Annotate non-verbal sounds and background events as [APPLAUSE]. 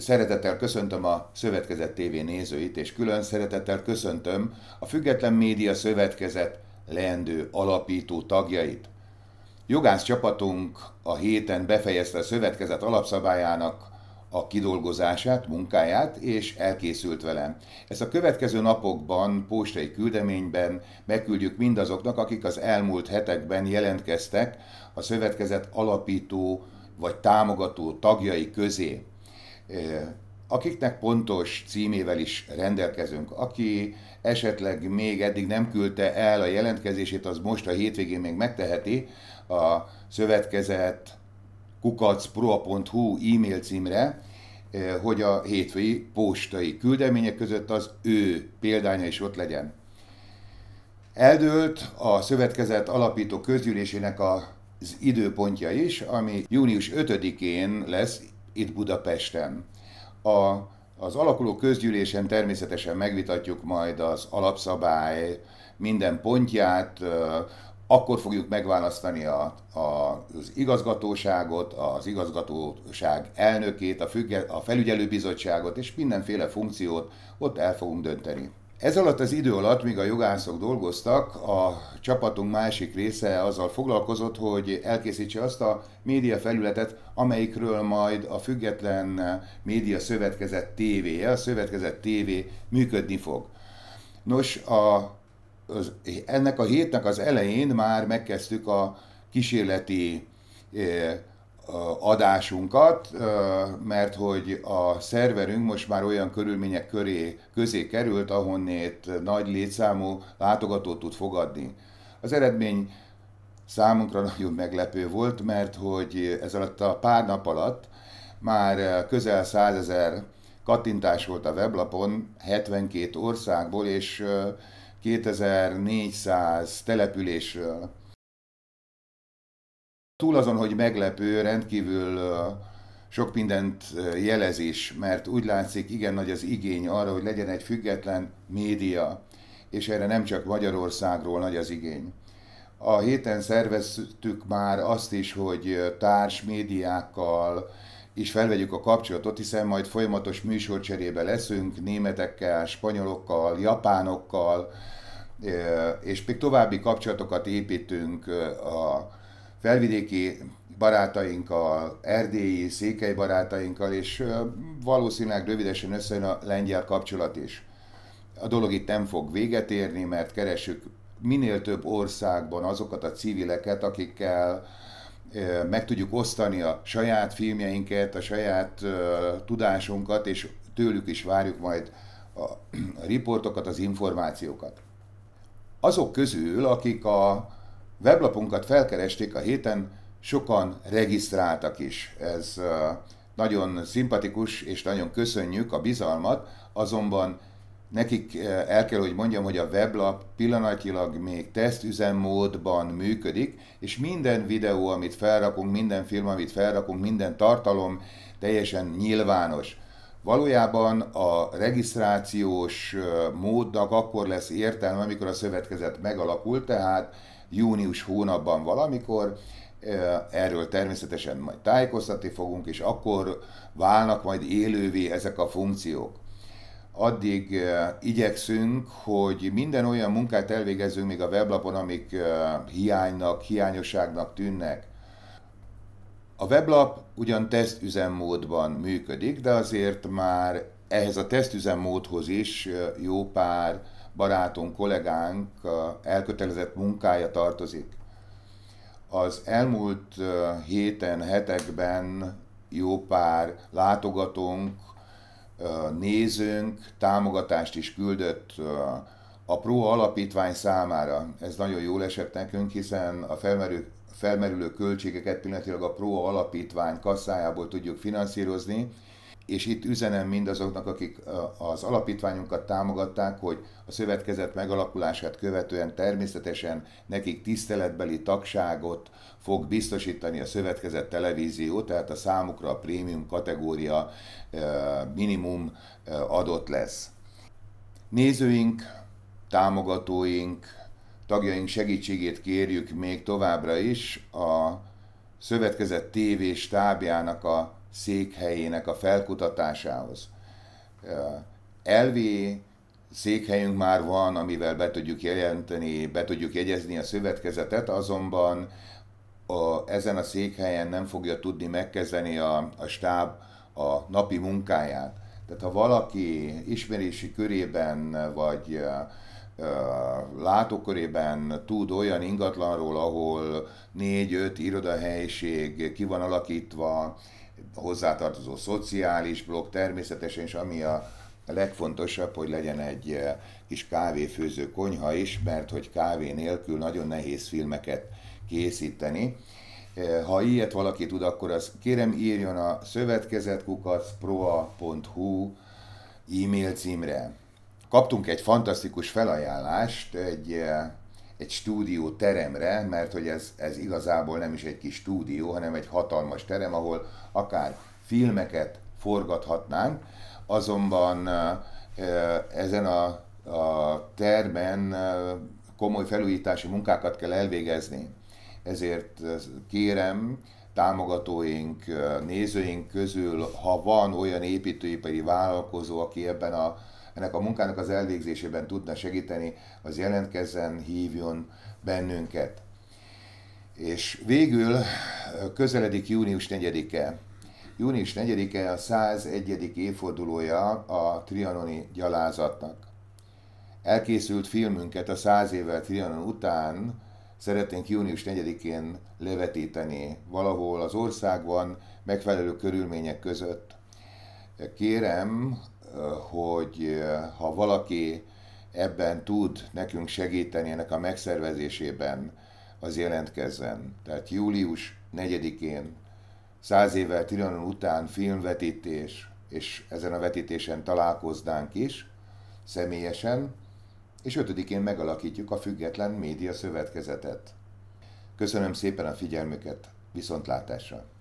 Szeretettel köszöntöm a Szövetkezet TV nézőit, és külön szeretettel köszöntöm a Független Média Szövetkezet leendő alapító tagjait. Jogász csapatunk a héten befejezte a szövetkezet alapszabályának a kidolgozását, munkáját, és elkészült velem. Ezt a következő napokban, postai küldeményben megküldjük mindazoknak, akik az elmúlt hetekben jelentkeztek a szövetkezet alapító vagy támogató tagjai közé akiknek pontos címével is rendelkezünk. Aki esetleg még eddig nem küldte el a jelentkezését, az most a hétvégén még megteheti a szövetkezet kukacproa.hu e-mail címre, hogy a hétfői postai küldemények között az ő példánya is ott legyen. Eldőlt a szövetkezet alapító közgyűlésének az időpontja is, ami június 5-én lesz itt Budapesten. A, az alakuló közgyűlésen természetesen megvitatjuk majd az alapszabály minden pontját, akkor fogjuk megválasztani a, a, az igazgatóságot, az igazgatóság elnökét, a, függe, a felügyelőbizottságot és mindenféle funkciót ott el fogunk dönteni. Ez alatt az idő alatt, míg a jogászok dolgoztak, a csapatunk másik része azzal foglalkozott, hogy elkészítse azt a média felületet, amelyikről majd a Független Média Szövetkezet tv a Szövetkezet TV működni fog. Nos, a, az, ennek a hétnek az elején már megkezdtük a kísérleti eh, adásunkat, mert hogy a szerverünk most már olyan körülmények köré, közé került, ahonnét nagy létszámú látogatót tud fogadni. Az eredmény számunkra [LAUGHS] nagyon meglepő volt, mert hogy ez alatt a pár nap alatt már közel 100 ezer kattintás volt a weblapon 72 országból és 2400 településről túl azon, hogy meglepő, rendkívül sok mindent is, mert úgy látszik, igen nagy az igény arra, hogy legyen egy független média, és erre nem csak Magyarországról nagy az igény. A héten szerveztük már azt is, hogy társ médiákkal is felvegyük a kapcsolatot, hiszen majd folyamatos műsorcserébe leszünk németekkel, spanyolokkal, japánokkal, és még további kapcsolatokat építünk a felvidéki barátainkkal, erdélyi, székely barátainkkal, és valószínűleg rövidesen összejön a lengyel kapcsolat is. A dolog itt nem fog véget érni, mert keresünk minél több országban azokat a civileket, akikkel meg tudjuk osztani a saját filmjeinket, a saját tudásunkat, és tőlük is várjuk majd a, a riportokat, az információkat. Azok közül, akik a Weblapunkat felkeresték a héten, sokan regisztráltak is. Ez nagyon szimpatikus, és nagyon köszönjük a bizalmat, azonban nekik el kell, hogy mondjam, hogy a weblap pillanatilag még tesztüzemmódban működik, és minden videó, amit felrakunk, minden film, amit felrakunk, minden tartalom teljesen nyilvános. Valójában a regisztrációs módnak akkor lesz értelme, amikor a szövetkezet megalakul, tehát június hónapban valamikor, erről természetesen majd tájékoztatni fogunk, és akkor válnak majd élővé ezek a funkciók. Addig igyekszünk, hogy minden olyan munkát elvégezzünk még a weblapon, amik hiánynak, hiányosságnak tűnnek a weblap ugyan tesztüzemmódban működik, de azért már ehhez a tesztüzemmódhoz is jó pár barátunk, kollégánk elkötelezett munkája tartozik. Az elmúlt héten, hetekben jó pár látogatónk, nézőnk támogatást is küldött a Pro Alapítvány számára. Ez nagyon jól esett nekünk, hiszen a felmerő felmerülő költségeket pillanatilag a Pro alapítvány kasszájából tudjuk finanszírozni, és itt üzenem mindazoknak, akik az alapítványunkat támogatták, hogy a szövetkezet megalakulását követően természetesen nekik tiszteletbeli tagságot fog biztosítani a szövetkezet televízió, tehát a számukra a prémium kategória minimum adott lesz. Nézőink, támogatóink, tagjaink segítségét kérjük még továbbra is a szövetkezet TV stábjának a székhelyének a felkutatásához. Elvi székhelyünk már van, amivel be tudjuk jelenteni, be tudjuk jegyezni a szövetkezetet, azonban a, ezen a székhelyen nem fogja tudni megkezdeni a, a stáb a napi munkáját. Tehát ha valaki ismerési körében vagy látókörében tud olyan ingatlanról, ahol négy-öt irodahelyiség ki van alakítva, hozzátartozó szociális blokk természetesen, és ami a legfontosabb, hogy legyen egy kis kávéfőző konyha is, mert hogy kávé nélkül nagyon nehéz filmeket készíteni. Ha ilyet valaki tud, akkor az kérem írjon a szövetkezetkukacproa.hu proa.hu e-mail címre kaptunk egy fantasztikus felajánlást egy, eh, egy stúdió teremre, mert hogy ez, ez igazából nem is egy kis stúdió, hanem egy hatalmas terem, ahol akár filmeket forgathatnánk, azonban eh, eh, ezen a, a termen komoly felújítási munkákat kell elvégezni. Ezért kérem, támogatóink, nézőink közül, ha van olyan építőipari vállalkozó, aki ebben a ennek a munkának az elvégzésében tudna segíteni, az jelentkezzen, hívjon bennünket. És végül közeledik június 4-e. Június 4-e a 101. évfordulója a trianoni gyalázatnak. Elkészült filmünket a 100 évvel Trianon után szeretnénk június 4-én levetíteni valahol az országban, megfelelő körülmények között. Kérem hogy eh, ha valaki ebben tud nekünk segíteni, ennek a megszervezésében, az jelentkezzen. Tehát július 4-én, száz évvel Tiranon után filmvetítés, és ezen a vetítésen találkoznánk is, személyesen, és 5-én megalakítjuk a Független Média Szövetkezetet. Köszönöm szépen a figyelmüket, viszontlátásra!